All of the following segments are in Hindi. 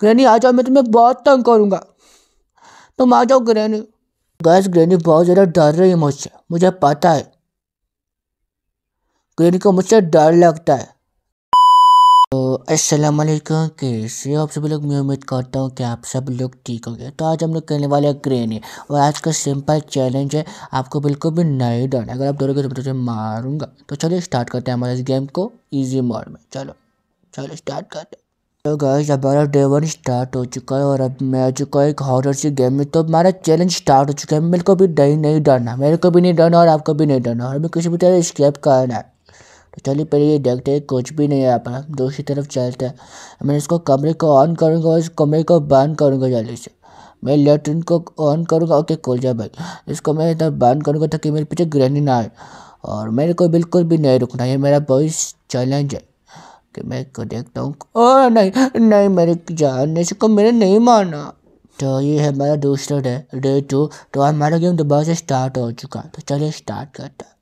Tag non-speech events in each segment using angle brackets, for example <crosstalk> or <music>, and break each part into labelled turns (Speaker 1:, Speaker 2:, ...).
Speaker 1: ग्रैनी आ जाओ मैं तुम्हें बहुत तंग करूँगा तुम आ जाओ ग्रैनी गैस ग्रैनी बहुत ज़्यादा डर रही है मुझसे मुझे पता है ग्रैनी को मुझसे डर लगता है तो अस्सलाम वालेकुम कैसे आप सभी लोग मैं उम्मीद करता हूँ कि आप सब लोग ठीक होंगे तो आज हम लोग करने वाले हैं ग्रेनी और आज का सिंपल चैलेंज है आपको बिल्कुल भी नहीं डरना अगर आप डरोगे तो मुझे मारूंगा तो चलिए स्टार्ट करते हैं हमारे इस गेम को इजी मोड में चलो चलो स्टार्ट करते हैं तो गाइस हमारा डे वन स्टार्ट हो चुका है और अब मैं आ चुका एक हॉरर सी गेम में तो हमारा चैलेंज स्टार्ट हो चुका है मेरे को भी नहीं नहीं डरना मेरे को भी नहीं डरना और आपको भी नहीं डरना और हमें किसी भी तरह स्केप करना है तो चलिए पहले ये देखते हैं कुछ भी नहीं है अपना दूसरी तरफ चलते हैं मैं इसको कमरे को ऑन करूँगा और इस कमरे को बंद करूँगा जल्दी से मैं लेटरिन को ऑन करूँगा ओके खोल जा भाई इसको मैं इधर बंद करूँगा ताकि मेरे पीछे ग्रहणी ना आए और मेरे को बिल्कुल भी नहीं रुकना ये मेरा बहुत चैलेंज है के मैं को देखता हूँ ओ नहीं नहीं मेरे जानने से को मैंने नहीं माना तो ये है हमारा दूसरा डे डे टू तो हमारा गेम दोबारा से स्टार्ट हो चुका तो चलिए स्टार्ट करता हैं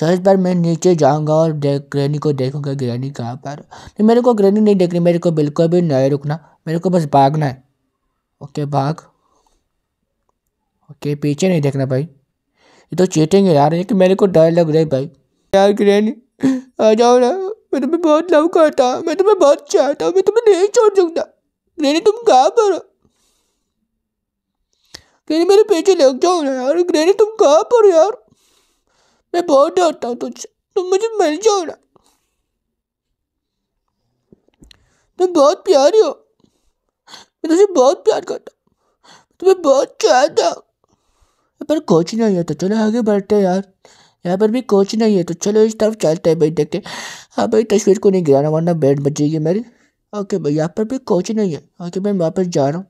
Speaker 1: सर इस बार मैं नीचे जाऊंगा और देख ग्रैनी को देखूंगा ग्रैनी कहाँ पर तो मेरे को ग्रैनी नहीं देखनी मेरे को बिल्कुल भी नहीं रुकना मेरे को बस भागना है ओके भाग ओके पीछे नहीं देखना भाई ये तो चीटिंग है यार ये कि मेरे को डर लग रहा है भाई यार ग्रैनी आ जाओ ना मैं तुम्हें बहुत लव करता हूँ मैं तुम्हें बहुत चाहता हूँ मैं तुम्हें नहीं छोड़ सकता ग्रेनी तुम कहाँ पर हो ग्रेनी मेरे पीछे लग जाओ ना यार ग्रेनी तुम कहाँ पर हो यार मैं बहुत डरता हूँ तुझसे तुम मुझे मिल जाओ ना तुम बहुत प्यारी हो मैं तुझे बहुत प्यार करता तुम्हें बहुत चाहता पर कुछ नहीं आता चलो आगे बढ़ते यार यहाँ पर भी कोच नहीं है तो चलो इस तरफ चलते हैं भाई देखते हाँ भाई तस्वीर को नहीं गिराना वरना बैठ बच जाएगी मेरी ओके भाई यहाँ पर भी कोच नहीं है ओके भाई मैं वापस जा रहा हूँ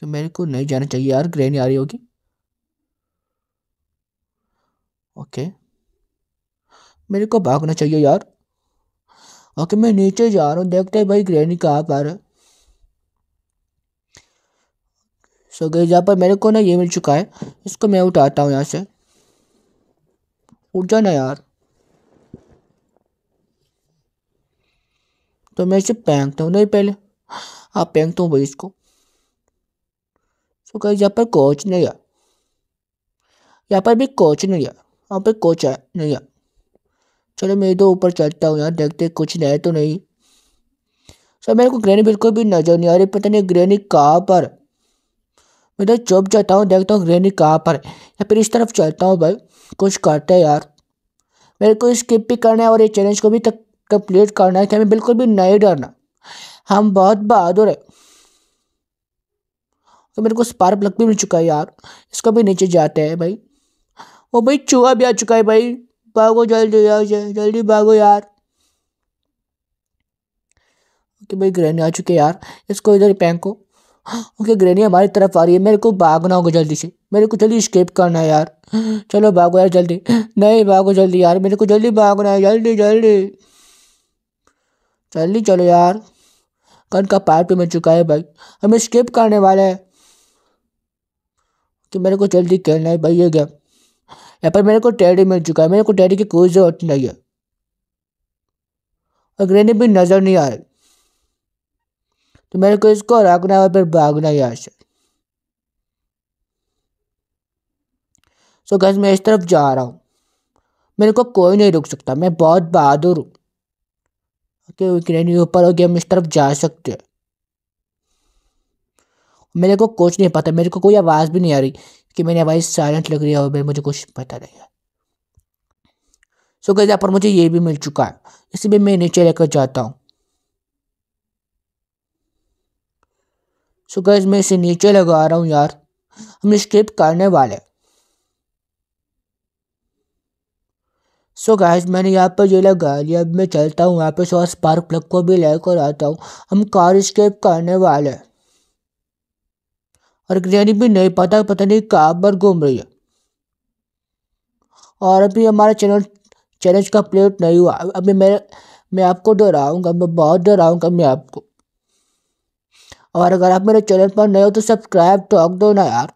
Speaker 1: कि मेरे को नहीं जाना चाहिए यार ग्रेन आ रही होगी ओके मेरे को भागना चाहिए यार ओके मैं नीचे जा रहा हूँ देखते हैं भाई ग्रेनी कहाँ पर है सो गई यहाँ पर मेरे को ना ये मिल चुका है इसको मैं उठाता हूँ यहाँ से उठ जा ना यार तो मैं इसे फेंकता हूँ नहीं पहले आप हाँ, फेंकता हूँ भाई इसको तो कहीं यहाँ पर कोच नहीं यार यहाँ पर भी कोच नहीं यार वहाँ पर कोच है नहीं यार चलो मैं तो ऊपर चलता हूँ यार देखते कुछ नया तो नहीं सर मेरे को ग्रैनी बिल्कुल भी नज़र नहीं आ रही पता नहीं ग्रैनी कहाँ पर मैं तो चुप जाता हूँ देखता हूँ ग्रैनी कहाँ पर या फिर इस तरफ चलता हूँ भाई कुछ काटे यार मेरे को स्किप भी करना है और ये चैलेंज को भी तक कंप्लीट करना है कि हमें बिल्कुल भी नहीं डरना हम बहुत बहादुर है तो मेरे को स्पार्क प्लग भी मिल चुका है यार इसको भी नीचे जाते हैं भाई वो भाई चूहा भी आ चुका है भाई भागो जल्दी यार जल्दी भागो यार ओके भाई ग्रहण आ चुके यार इसको इधर फेंको ओके ग्रेनी हमारी तरफ आ रही है मेरे को भागना होगा जल्दी से मेरे को जल्दी स्केप करना है यार चलो भागो यार जल्दी नहीं भागो जल्दी यार मेरे को जल्दी भागना है जल्दी जल्दी जल्दी चलो यार कन का पार्ट भी मिल चुका है भाई हमें स्केप करने वाला है कि मेरे को जल्दी खेलना है भाई ये गेम यहाँ पर मेरे को टैडी मिल चुका है मेरे को टैडी की कोई जरूरत नहीं है और ग्रेनी भी नज़र नहीं आ रही तो मेरे को इसको रखना है और फिर भागना यहाँ से सो गैस मैं इस तरफ जा रहा हूँ मेरे को कोई नहीं रुक सकता मैं बहुत बहादुर हूँ ओके यूक्रेन ऊपर हो गया हम इस तरफ जा सकते हैं मेरे को कुछ नहीं पता मेरे को कोई आवाज़ भी नहीं आ रही कि मेरी आवाज़ साइलेंट लग रही है और मुझे कुछ पता नहीं है सो गज गैस यहाँ पर मुझे ये भी मिल चुका है इसलिए मैं नीचे लेकर जाता हूँ सो गैस मैं इसे नीचे लगा रहा हूँ यार हम स्किप करने वाले सो so गैस मैंने यहाँ पर ये लगा लिया अब मैं चलता हूँ यहाँ पे सो स्पार्क प्लग को भी लेकर आता हूँ हम कार स्केप करने वाले और ग्रैनी भी नहीं पता पता नहीं कहाँ पर घूम रही है और अभी हमारा चैनल चैलेंज का प्लेट नहीं हुआ अभी मैं मैं आपको डराऊंगा मैं बहुत डराऊंगा मैं आपको और अगर आप मेरे चैनल पर नए हो तो सब्सक्राइब ठोक तो दो ना यार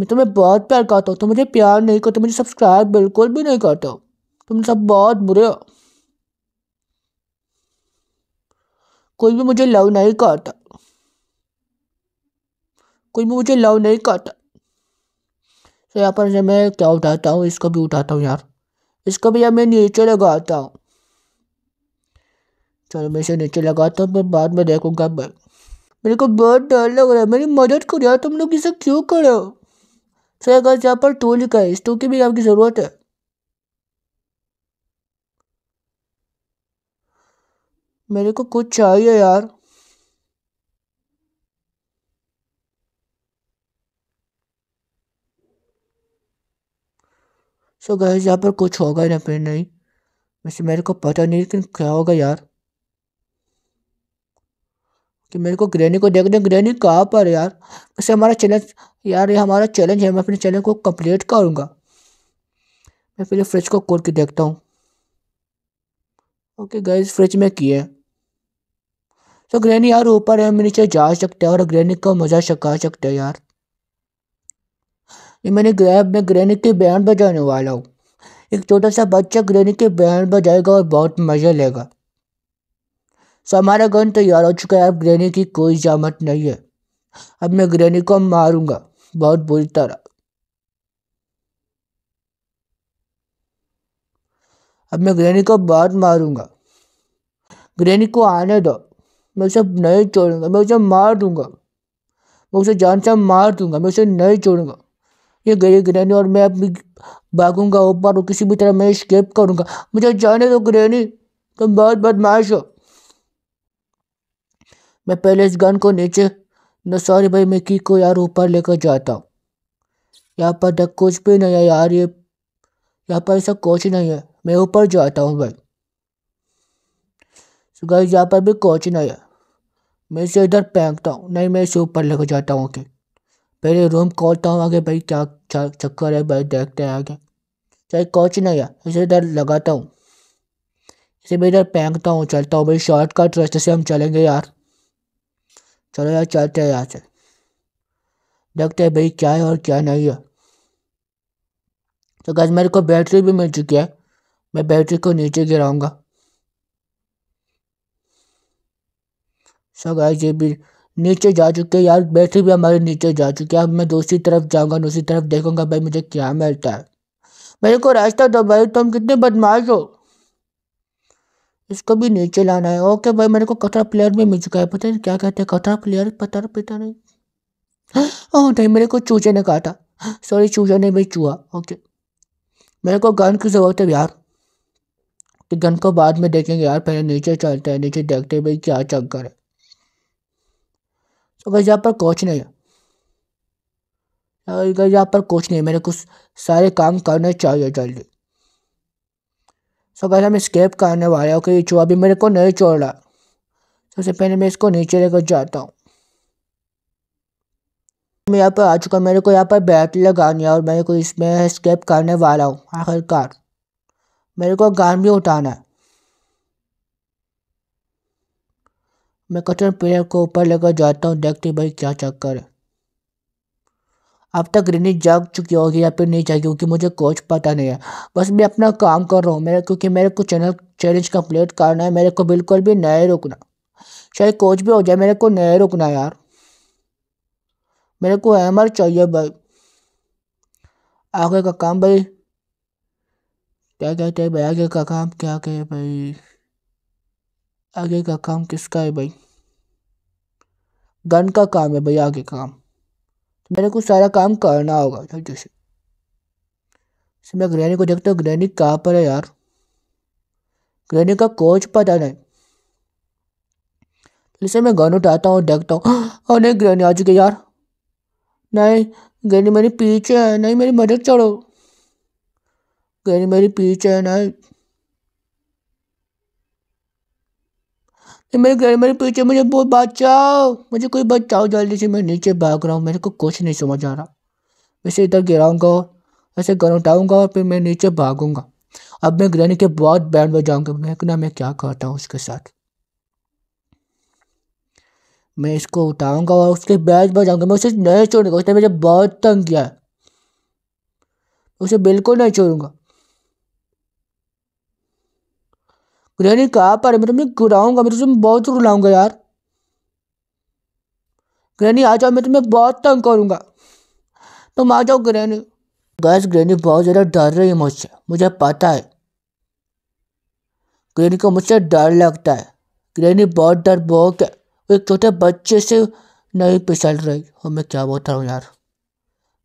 Speaker 1: मैं तुम्हें बहुत प्यार करता हूँ तुम मुझे प्यार नहीं करते मुझे सब्सक्राइब बिल्कुल भी नहीं करते हो तुम सब बहुत बुरे हो कोई भी मुझे लव नहीं करता कोई भी मुझे लव नहीं करता तो यहाँ पर मैं क्या उठाता हूँ इसको भी उठाता हूँ यार इसको भी यार मैं नीचे लगाता हूँ चलो मैं इसे नीचे लगाता हूँ मैं बाद में देखूँगा मैं मेरे को बहुत डर लग रहा है मेरी मदद करो यार तुम लोग इसे क्यों करो सर अगर यहाँ पर टू लिखा है इस टू की भी आपकी ज़रूरत है मेरे को कुछ चाहिए यार सो गए यहाँ पर कुछ होगा ना फिर नहीं वैसे मेरे को पता नहीं लेकिन क्या होगा यार कि मेरे को ग्रैनी को देख दे ग्रैनी कहाँ पर यार वैसे हमारा चैलेंज यार ये हमारा चैलेंज है मैं अपने चैलेंज को कंप्लीट करूँगा मैं फिर फ्रिज को खोल के देखता हूँ ओके गैस फ्रिज में किए तो ग्रैनी यार ऊपर है हम नीचे जा सकते हैं और ग्रैनी का मज़ा चका सकते हैं यार ये मैंने ग्रैब में ग्रैनी के बैंड बजाने वाला हूँ एक छोटा सा बच्चा ग्रैनी के बैंड बजाएगा और बहुत मज़ा लेगा सो हमारा गन तैयार हो चुका है अब ग्रेनी की कोई जामत नहीं है अब मैं ग्रेनी को मारूंगा बहुत बुरी तरह अब मैं ग्रेनी को बहुत मारूंगा ग्रेनी को आने दो मैं उसे नहीं छोड़ूंगा मैं उसे मार दूंगा मैं उसे जान से मार दूंगा मैं उसे नहीं छोड़ूंगा ये गई ग्रैनी और मैं अपनी भागूंगा ऊपर और किसी भी तरह मैं स्केप करूंगा मुझे जाने दो ग्रैनी तुम बहुत बदमाश हो मैं पहले इस गन को नीचे न सॉरी भाई मैं की को यार ऊपर लेकर जाता हूँ यहाँ पर तक कुछ भी नहीं है यार ये यहाँ पर ऐसा कुछ नहीं है मैं ऊपर जाता हूँ भाई सो गाइस यहाँ पर भी कुछ नहीं है मैं इसे इधर फेंकता हूँ नहीं मैं इसे ऊपर लेकर जाता हूँ ओके पहले रूम खोलता हूँ आगे भाई क्या चक्कर है भाई देखते हैं आगे चाहे कुछ नहीं है इसे इधर लगाता हूँ इसे मैं इधर फेंकता हूँ चलता हूँ भाई शॉर्टकट रास्ते से हम चलेंगे यार चलो यार चलते हैं यहाँ से देखते हैं भाई क्या है और क्या नहीं है तो गज मेरे को बैटरी भी मिल चुकी है मैं बैटरी को नीचे गिराऊंगा सो गाइस ये भी नीचे जा चुके हैं यार बैटरी भी हमारे नीचे जा चुकी है अब मैं दूसरी तरफ जाऊंगा दूसरी तरफ देखूंगा भाई मुझे क्या मिलता है मेरे को रास्ता दो भाई तुम कितने बदमाश हो इसको भी नीचे लाना है ओके भाई मेरे को कथा प्लेयर भी मिल चुका है पता नहीं क्या कहते हैं कथा प्लेयर पता पता नहीं <gasps> ओह नहीं मेरे को चूचे ने कहा था सॉरी चूचे ने भी चूहा ओके मेरे को गन की ज़रूरत है यार कि गन को बाद में देखेंगे यार पहले नीचे चलते हैं नीचे देखते हैं भाई क्या चक्कर है तो अगर यहाँ पर कोच नहीं है अगर यहाँ पर कोच नहीं है मेरे को सारे काम करने चाहिए जल्दी सो कैसे हम स्केप करने वाले हैं क्योंकि चूहा अभी मेरे को नहीं छोड़ रहा सबसे पहले मैं इसको नीचे लेकर जाता हूँ मैं यहाँ पर आ चुका मेरे को यहाँ पर बैट लगानी है और मेरे को इसमें स्केप करने वाला हूँ आखिरकार मेरे को गान भी उठाना है मैं कटर प्लेयर को ऊपर लेकर जाता हूँ देखते भाई क्या चक्कर है अब तक रिनी जाग चुकी होगी या फिर नहीं जागी क्योंकि मुझे कुछ पता नहीं है बस मैं अपना काम कर रहा हूँ मेरा क्योंकि मेरे को चैनल चैलेंज कम्प्लीट करना है मेरे को बिल्कुल भी नहीं रुकना चाहे कोच भी हो जाए मेरे को नहीं रुकना यार मेरे को हैमर चाहिए भाई आगे का काम भाई क्या कहते हैं भाई आगे का काम क्या कहे भाई आगे का काम किसका है भाई गन का काम है भाई आगे का काम मेरे को सारा काम करना होगा जल्दी से मैं ग्रैनी को देखता हूँ ग्रैनी कहाँ पर है यार ग्रैनी का कोच पता नहीं जैसे मैं गन उठाता हूँ देखता हूँ और नहीं ग्रैनी आ चुकी यार नहीं ग्रैनी मेरी पीछे है नहीं मेरी मदद चढ़ो ग्रैनी मेरी पीछे है नहीं मेरे घर मेरे पीछे मुझे बहुत बचाओ मुझे कोई बचाओ जल्दी से मैं नीचे भाग रहा हूँ मेरे को कुछ नहीं समझ आ रहा वैसे इधर गिराऊंगा ऐसे उठाऊंगा और फिर मैं नीचे भागूंगा अब मैं ग्रहण के बहुत बैंड बजाऊंगा देखना मैं क्या करता हूँ उसके साथ मैं इसको उठाऊंगा और उसके बैच बजाऊंगा मैं उसे नहीं छोड़ूंगा उसने मुझे बहुत तंग किया है उसे बिल्कुल नहीं छोड़ूंगा ने कहा पर मैं तुम्हें गिराऊंगा मैं तुम्हें बहुत रुलाऊंगा यार ग्रैनी आ जाओ मैं तुम्हें बहुत तंग करूंगा तुम आ जाओ ग्रैनी गैस ग्रैनी बहुत ज़्यादा डर रही है मुझसे मुझे पता है ग्रैनी को मुझसे डर लगता है ग्रैनी बहुत डर बहुत है एक छोटे बच्चे से नहीं पिसल रही और मैं क्या बोलता हूँ यार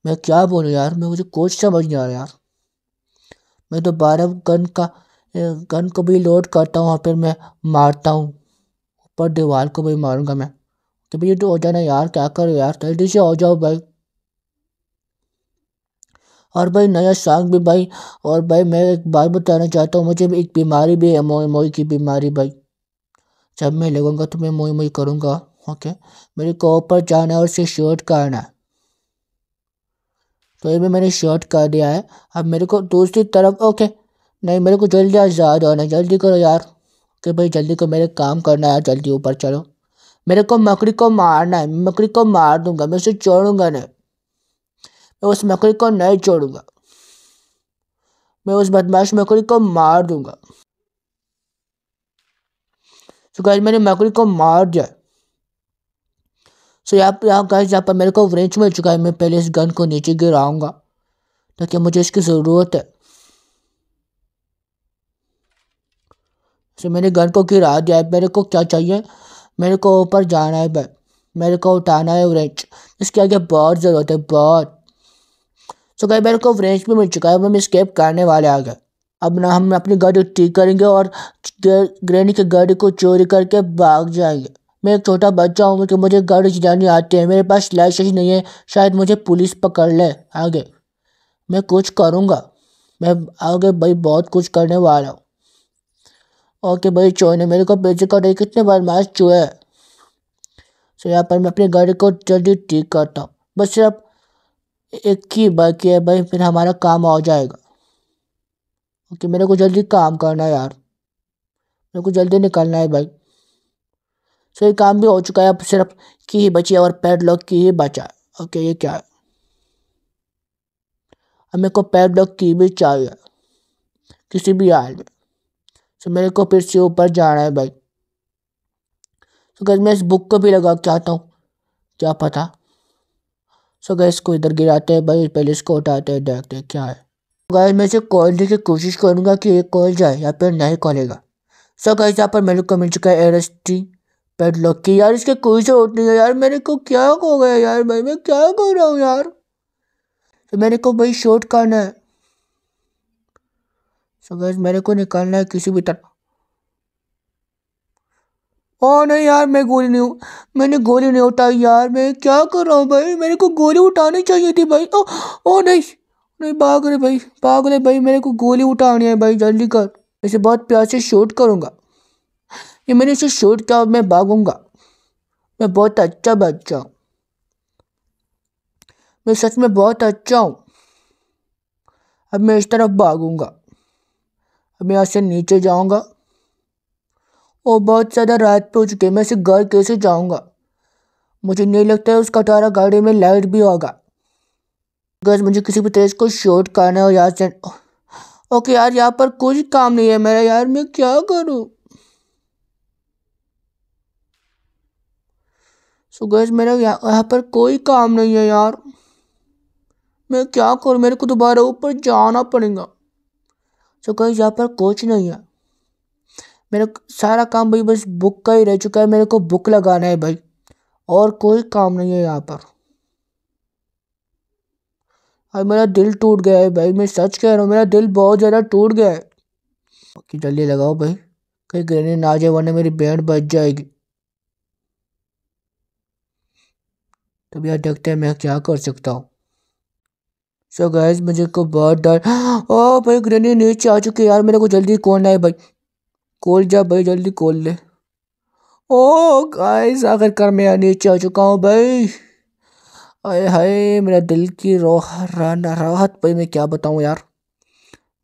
Speaker 1: मैं क्या बोलूँ यार मैं मुझे कुछ समझ नहीं आ रहा यार मैं तो बारह गन का गन को भी लोड करता हूँ और फिर मैं मारता हूँ ऊपर दीवार को भी मारूंगा मैं तो भैया तो हो जाना यार क्या करो यार जल्दी से हो जाओ भाई और भाई नया सॉन्ग भी भाई और भाई मैं एक बार बताना चाहता हूँ मुझे भी एक बीमारी भी है मोई मोई की बीमारी भाई जब मैं लगूंगा तो मैं मोई मोई करूँगा ओके मेरे को ऊपर जाना है और उसे शर्ट करना है तो ये भी मैंने शर्ट कर दिया है अब मेरे को दूसरी तरफ ओके नहीं मेरे को जल्दी आज याद आना जल्दी करो यार कि भाई जल्दी को मेरे काम करना है जल्दी ऊपर चलो मेरे को मकड़ी को मारना है मकड़ी को मार दूंगा मैं उसे छोड़ूंगा नहीं मैं उस मकड़ी को नहीं छोड़ूंगा मैं उस बदमाश मकड़ी को मार दूंगा तो गाइज मैंने मकड़ी को मार दिया सो यहाँ पर यहाँ पर मेरे को वेंच मिल चुका है मैं पहले इस गन को नीचे गिराऊंगा ताकि मुझे इसकी ज़रूरत है से मेरे घर को गिरा दिया है मेरे को क्या चाहिए मेरे को ऊपर जाना है भाई मेरे को उठाना है व्रेंच इसके आगे बहुत ज़रूरत है बहुत सो कहीं मेरे को रेंच भी मिल चुका है अब हम स्केप करने वाले आ गए अब ना हम अपनी गाड़ी ठीक करेंगे और ग्रैनी की गाड़ी को चोरी करके भाग जाएंगे मैं एक छोटा बच्चा हूँ कि मुझे गाड़ी चलानी आती है मेरे पास लाइसेंस नहीं है शायद मुझे पुलिस पकड़ ले आगे मैं कुछ करूँगा मैं आगे भाई बहुत कुछ करने वाला हूँ ओके भाई चोर ने मेरे को बेचकर नहीं कितने बार मार चुए सर यहाँ पर मैं अपनी गाड़ी को जल्दी ठीक करता हूँ बस सिर्फ एक ही बाकी है भाई फिर हमारा काम हो जाएगा ओके मेरे को जल्दी काम करना है यार मेरे को जल्दी निकलना है भाई सो ये काम भी हो चुका है अब सिर्फ की ही बची है और लॉक की ही बचा है ओके ये क्या है अब मेरे को लॉक की भी चाहिए किसी भी हाल में सो मेरे को फिर से ऊपर जाना है भाई सो गैस मैं इस बुक को भी लगा के आता हूँ क्या पता सो गैस इसको इधर गिराते हैं भाई पहले इसको उठाते हैं देखते हैं क्या है गैस मैं इसे कॉल की कोशिश करूँगा कि ये कॉल जाए या फिर नहीं कॉलेगा सो गैस यहाँ पर मेरे को मिल चुका है एरेस्टी पेडलॉक की यार इसके कोई से उठ नहीं यार मेरे को क्या हो गया यार भाई मैं क्या कर रहा हूँ यार तो मेरे को भाई शॉर्ट करना है सो गैस मेरे को निकालना है किसी भी तरह ओ नहीं यार मैं गोली नहीं मैंने गोली नहीं उठाई यार मैं क्या कर रहा हूँ भाई मेरे को गोली उठानी चाहिए थी भाई ओ ओ नहीं नहीं भाग रहे भाई भाग रहे भाई मेरे को गोली उठानी है भाई जल्दी कर इसे बहुत प्यार से शूट करूँगा ये मैंने इसे शूट किया मैं भागूँगा मैं बहुत अच्छा बच्चा हूँ मैं सच में बहुत अच्छा हूँ अब मैं इस तरफ भागूँगा मैं यहाँ से नीचे जाऊँगा और बहुत ज़्यादा रात पे हो चुके मैं इसे घर कैसे जाऊँगा मुझे नहीं लगता है उस कटारा गाड़ी में लाइट भी होगा गैस मुझे किसी भी तेज को शॉर्ट करना हो यहाँ से ओके यार यहाँ पर कुछ काम नहीं है मेरा यार मैं क्या करूँ सो so गैस मेरा यहाँ पर कोई काम नहीं है यार मैं क्या करूँ मेरे को दोबारा ऊपर जाना पड़ेगा सो तो कहीं यहाँ पर कोच नहीं है मेरा सारा काम भाई बस बुक का ही रह चुका है मेरे को बुक लगाना है भाई और कोई काम नहीं है यहाँ पर भाई मेरा दिल टूट गया है भाई मैं सच कह रहा हूँ मेरा दिल बहुत ज़्यादा टूट गया है बाकी जल्दी लगाओ भाई कहीं ग्रेनेड ना जाए वरना मेरी बैंड बच जाएगी तो भैया देखते हैं मैं क्या कर सकता हूँ सो so गैस मुझे को बहुत डर ओ भाई ग्रेनी नीचे आ चुके यार मेरे को जल्दी खोलना है भाई कोल जा भाई जल्दी कोल ले ओ आखिर आखिरकार मैं यार नीचे आ चुका हूँ भाई अरे हाय मेरा दिल की रोह राहत भाई मैं क्या बताऊँ यार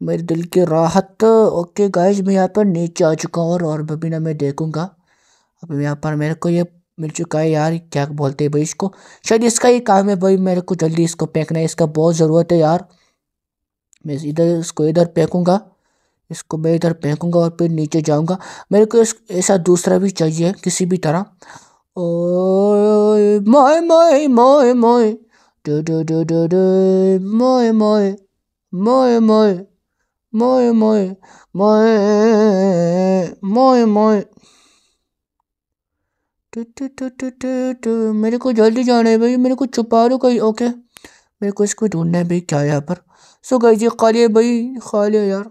Speaker 1: मेरे दिल की राहत ओके गैस मैं यहाँ पर नीचे आ चुका हूँ और भी ना मैं देखूँगा अभी यहाँ पर मेरे को ये मिल चुका है यार क्या बोलते हैं भाई इसको शायद इसका ही काम है भाई मेरे को जल्दी इसको फेंकना है इसका बहुत ज़रूरत है यार मैं इधर इसको इधर फेंकूँगा इसको मैं इधर फेंकूँगा और फिर नीचे जाऊँगा मेरे को ऐसा दूसरा भी चाहिए किसी भी तरह ओ मोए मोए मोए मोए डो डो डो डो डो मोए मोए मोए मोए मोए मोए मोए मोए मोए मेरे को जल्दी जाना है भाई मेरे को छुपा दो कहीं ओके मेरे को इसको ढूंढना है भाई क्या है यहाँ पर सो गई जी खाली है भाई खाली है यार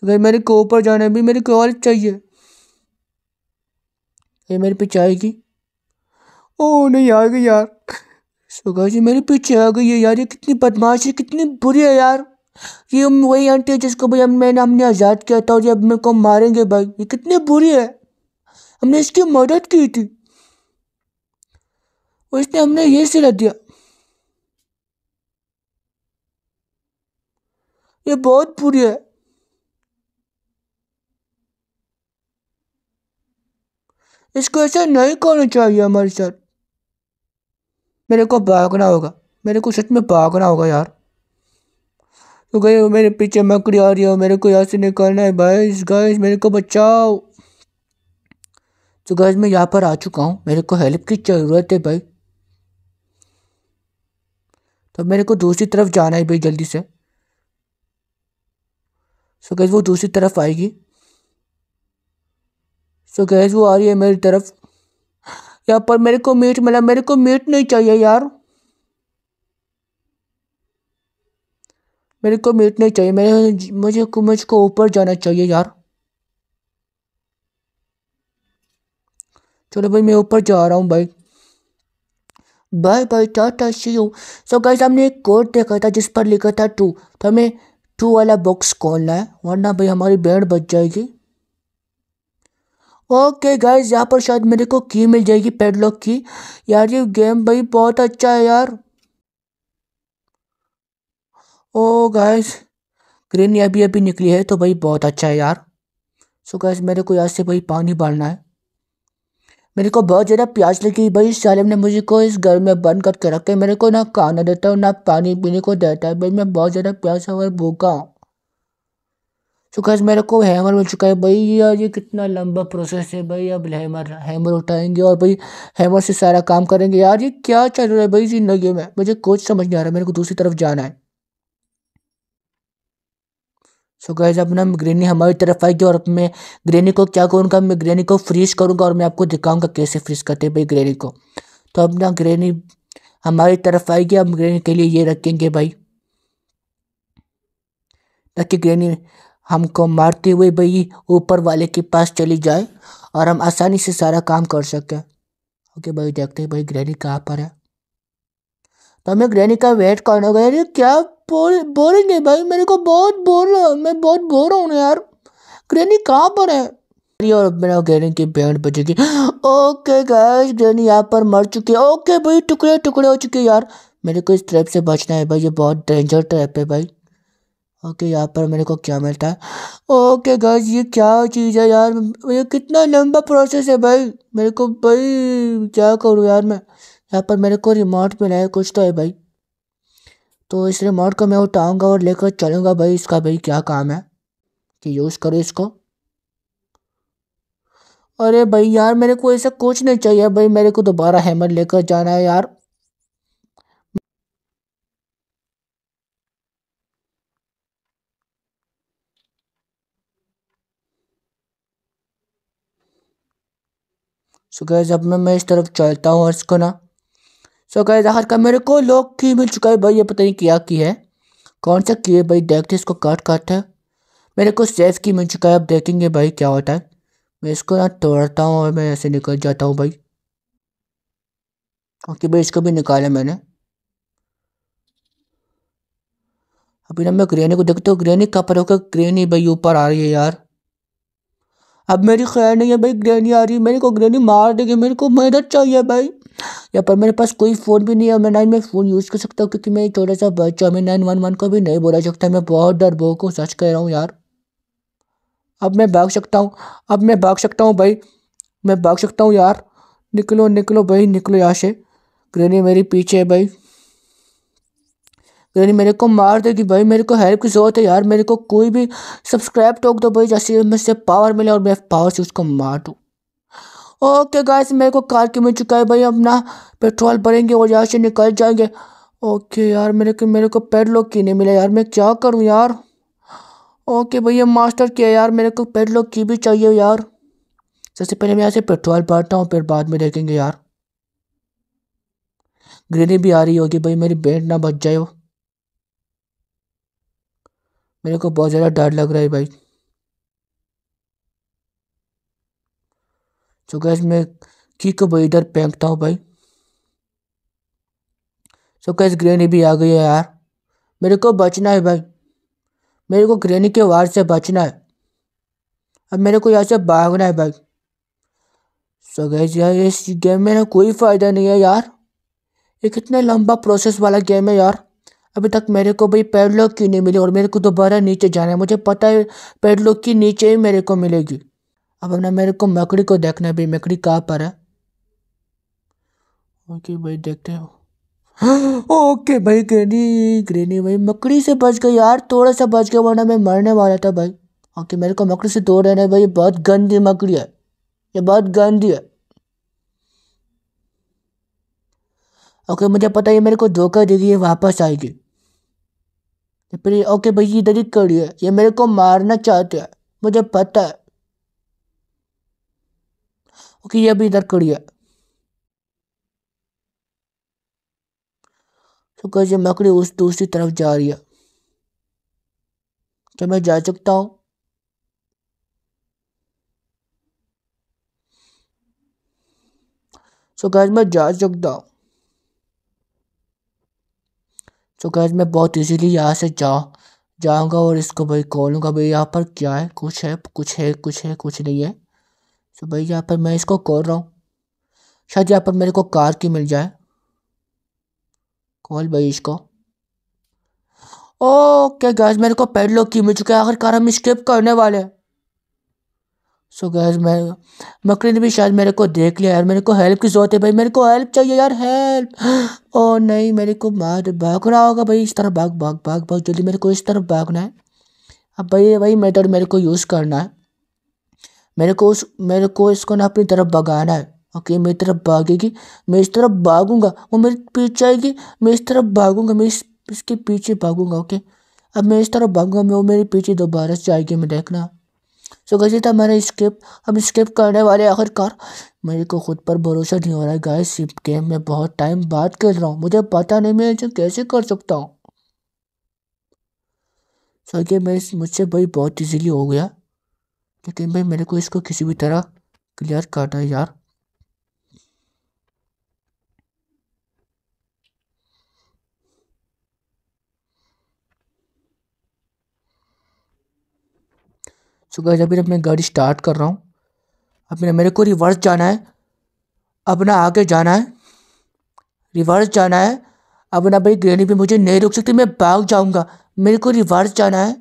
Speaker 1: सो गई मेरे को ऊपर जाना है भाई मेरे को और चाहिए ये मेरे पीछे आएगी ओ नहीं आ गई यार सो गई जी मेरे पीछे आ गई है यार ये कितनी बदमाश है कितनी बुरी है यार ये वही आंटी है जिसको भाई मैंने हमने आज़ाद किया था और ये अब मेरे को मारेंगे भाई ये कितनी बुरी है हमने इसकी मदद की थी और इसने हमने ये सिला दिया ये बहुत बुरी है इसको ऐसा नहीं करना चाहिए हमारे साथ मेरे को भागना होगा मेरे को सच में भागना होगा यार तो गए मेरे पीछे मकड़ी आ रही हो मेरे को यहाँ से निकालना है भाई गाइस मेरे को बचाओ तो गैस मैं यहाँ पर आ चुका हूँ मेरे को हेल्प की ज़रूरत है भाई तो मेरे को दूसरी तरफ जाना है भाई जल्दी से सो गैस वो दूसरी तरफ आएगी सो गैस वो आ रही है मेरी तरफ यहाँ पर मेरे को मीट मिला मेरे को मीट नहीं चाहिए यार मेरे को मीट नहीं चाहिए मेरे मुझे मुझको ऊपर जाना चाहिए यार चलो भाई मैं ऊपर जा रहा हूँ भाई बाय बाय टाटा सी यू सो गाइस हमने एक कोड देखा था जिस पर लिखा था टू तो हमें टू वाला बॉक्स खोलना है वरना भाई हमारी बैंड बच जाएगी ओके गाइस यहाँ पर शायद मेरे को की मिल जाएगी पेडलॉक की यार ये गेम भाई बहुत अच्छा है यार ओ गैस ग्रीन अभी अभी निकली है तो भाई बहुत अच्छा है यार सो गैस मेरे को यहाँ से भाई पानी भरना है मेरे को बहुत ज़्यादा प्यास लगी भाई सालिम ने मुझे को इस घर में बंद करके रखे मेरे को ना खाना देता है ना पानी पीने को देता है भाई मैं बहुत ज़्यादा प्यास और भूखा हूँ सो गैस मेरे को हैमर मिल चुका है भाई यार ये कितना लंबा प्रोसेस है भाई अब हैमर हैमर उठाएंगे और भाई हैमर से सारा काम करेंगे यार ये क्या चल रहा है भाई ज़िंदगी में मुझे कुछ समझ नहीं आ रहा है मेरे को दूसरी तरफ जाना है सो गाइज अपना ग्रेनी हमारी तरफ आएगी और मैं ग्रेनी को क्या करूँगा मैं ग्रेनी को फ्रीज करूँगा और मैं आपको दिखाऊँगा कैसे फ्रीज करते हैं भाई ग्रेनी को तो अपना ग्रेनी हमारी तरफ आएगी हम ग्रेनी के लिए ये रखेंगे भाई ताकि ग्रेनी हमको मारते हुए भाई ऊपर वाले के पास चली जाए और हम आसानी से सारा काम कर सकें ओके भाई देखते हैं भाई ग्रेनी कहाँ पर है तो ग्रैनी का वेट करना यार ये क्या बोरिंग है भाई मेरे को बहुत बोर मैं बहुत बोर हूँ यार ग्रैनी कहाँ पर है और मेरा ग्रैनी की बैंड बजेगी ओके गैस ग्रैनी यहाँ पर मर चुकी है ओके भाई टुकड़े टुकड़े हो चुके यार मेरे को इस ट्रैप से बचना है भाई ये बहुत डेंजर ट्रैप है भाई ओके यहाँ पर मेरे को क्या मिलता है ओके गैस ये क्या चीज़ है यार ये कितना लंबा प्रोसेस है भाई मेरे को भाई क्या करूँ यार मैं यहाँ पर मेरे को रिमोट मिला है कुछ तो है भाई तो इस रिमोट को मैं उठाऊंगा और लेकर चलूंगा भाई इसका भाई क्या काम है कि यूज़ करो इसको अरे भाई यार मेरे को ऐसा कुछ नहीं चाहिए भाई मेरे को दोबारा हैमर लेकर जाना है यार सो गैस अब मैं मैं इस तरफ चलता हूँ इसको ना सो so, गए आखिरकार मेरे को लोग की मिल चुका है भाई ये पता नहीं क्या की है कौन सा की है भाई देखते इसको काट काट है मेरे को सेफ की मिल चुका है अब देखेंगे भाई क्या होता है मैं इसको ना तोड़ता हूँ और मैं ऐसे निकल जाता हूँ भाई ओके भाई इसको भी निकाला मैंने अभी ना मैं ग्रेनी को देखता हूँ ग्रेनी कहाँ पर होकर ग्रेनी भाई ऊपर आ रही है यार अब मेरी खैर नहीं है भाई ग्रेनी आ रही है मेरे को ग्रेनी मार देगी मेरे को मदद चाहिए भाई यहाँ पर मेरे पास कोई फ़ोन भी नहीं है मैं ना ही मैं फ़ोन यूज़ कर सकता हूँ क्योंकि मैं छोटा सा बच्चा मैं नाइन वन वन को भी नहीं बोला सकता मैं बहुत डर डरपोक को सच कह रहा हूँ यार अब मैं भाग सकता हूँ अब मैं भाग सकता हूँ भाई मैं भाग सकता हूँ यार निकलो निकलो भाई निकलो यहाँ से ग्रेनी मेरी पीछे है भाई ग्रेनी मेरे को मार देगी भाई मेरे को हेल्प की ज़रूरत है यार मेरे को कोई भी सब्सक्राइब टोक दो भाई जैसे मुझसे पावर मिले और मैं पावर से उसको मार दूँ ओके गाइस मेरे को कार की मिल चुका है भाई अपना पेट्रोल भरेंगे और यहाँ से निकल जाएंगे ओके यार मेरे को मेरे को पेडलॉक की नहीं मिला यार मैं क्या करूँ यार ओके भैया मास्टर किया यार मेरे को पेडलॉक की भी चाहिए यार सबसे पहले मैं यहाँ से पेट्रोल भरता हूँ फिर बाद में देखेंगे यार ग्रेनी भी आ रही होगी भाई मेरी बैंड ना बच जाए मेरे को बहुत ज़्यादा डर लग रहा है भाई तो so guys मैं की को भाई इधर फेंकता हूँ भाई सो so, ग्रेनी भी आ गई है यार मेरे को बचना है भाई मेरे को ग्रेनी के वार से बचना है अब मेरे को यहाँ से भागना है भाई सो गैस यार इस गेम में ना कोई फ़ायदा नहीं है यार ये कितना लंबा प्रोसेस वाला गेम है यार अभी तक मेरे को भाई पैडलॉक की नहीं मिली और मेरे को दोबारा नीचे जाना है मुझे पता है पैडलॉक की नीचे ही मेरे को मिलेगी अब अपना मेरे को मकड़ी को देखना है भाई मकड़ी कहाँ पर है ओके भाई देखते हो हाँ, ओके भाई ग्रेनी ग्रेनी भाई मकड़ी से बच गई यार थोड़ा सा बच गया वरना मैं मरने वाला था भाई ओके मेरे को मकड़ी से दूर रहना है भाई बहुत गंदी मकड़ी है ये बहुत गंदी है ओके मुझे पता है मेरे को धोखा देगी ये वापस आएगी फिर ओके भाई ये इधर ही है ये मेरे को मारना चाहते हैं मुझे पता है क्योंकि ये भी इधर खड़ी है तो कैसे मकड़ी उस दूसरी तरफ जा रही है क्या तो मैं जा सकता हूँ सो तो गैज मैं जा सकता हूँ सो तो गैज मैं बहुत इजीली यहाँ से जा जाऊँगा और इसको भाई खोलूँगा भाई यहाँ पर क्या है कुछ है कुछ है कुछ है कुछ नहीं है सो भाई यहाँ पर मैं इसको कॉल रहा हूँ शायद यहाँ पर मेरे को कार की मिल जाए कॉल भाई इसको ओके गैस मेरे को पेडलो की मिल चुका है आखिरकार हम स्किप करने वाले हैं सो गैस मैं मकड़ी ने भी शायद मेरे को देख लिया यार मेरे को हेल्प की ज़रूरत है भाई मेरे को हेल्प चाहिए यार हेल्प ओ <gasps> oh, नहीं मेरे को मार भाग रहा होगा भाई इस तरह भाग भाग भाग भाग जल्दी मेरे को इस तरफ भागना है अब भाई वही मेथड मेरे को यूज़ करना है मेरे को उस मेरे को इसको ना अपनी तरफ भगाना है ओके मेरी तरफ भागेगी मैं इस तरफ भागूंगा वो मेरे पीछे आएगी मैं इस तरफ भागूंगा मैं इस इसके पीछे भागूंगा ओके अब मैं इस तरफ भागूंगा मैं वो मेरे पीछे दोबारा से आएगी मैं देखना सो कैसे था मेरा स्किप अब स्किप करने वाले आखिरकार मेरे को खुद पर भरोसा नहीं हो रहा है गाइस सिप गेम में बहुत टाइम बात कर रहा हूँ मुझे पता नहीं मैं इसे कैसे कर सकता हूँ सो ये मैं मुझसे भाई बहुत ईजीली हो गया लेकिन भाई मेरे को इसको किसी भी तरह क्लियर करना है यार सो गाइस अभी मैं गाड़ी स्टार्ट कर रहा हूँ अब मेरे को रिवर्स जाना है अपना आगे जाना है रिवर्स जाना है अब ना भाई ग्रेनी भी मुझे नहीं रुक सकती मैं भाग जाऊँगा मेरे को रिवर्स जाना है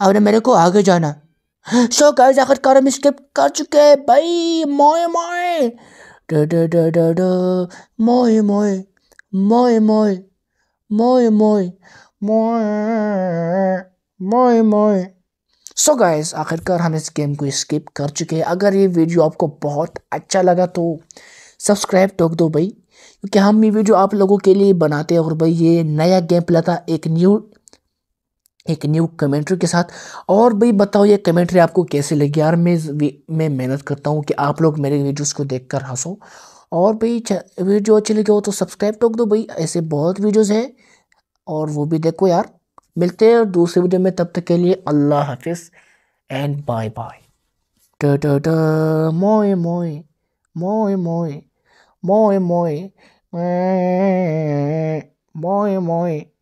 Speaker 1: अब ना मेरे को आगे जाना है सो गाइस आखिरकार हम स्किप कर चुके हैं भाई मोए मोए मोए मोए मोए मोए मोए मोए मोए मोए सो गाइस आखिरकार हम इस गेम को स्किप कर चुके हैं अगर ये वीडियो आपको बहुत अच्छा लगा तो सब्सक्राइब टोक दो भाई क्योंकि हम ये वीडियो आप लोगों के लिए बनाते हैं और भाई ये नया गेम प्ले था एक न्यू एक न्यू कमेंट्री के साथ और भाई बताओ ये कमेंट्री आपको कैसे लगी यार मैं मैं मेहनत करता हूँ कि आप लोग मेरे वीडियोस को देखकर हंसो और भाई वीडियो अच्छी लगी हो तो सब्सक्राइब तो टोक दो भाई ऐसे बहुत वीडियोस हैं और वो भी देखो यार मिलते हैं दूसरे वीडियो में तब तक के लिए अल्लाह हाफिज़ एंड बाय बाय मोए मोए मोए मोए मोए मोए मोए मोए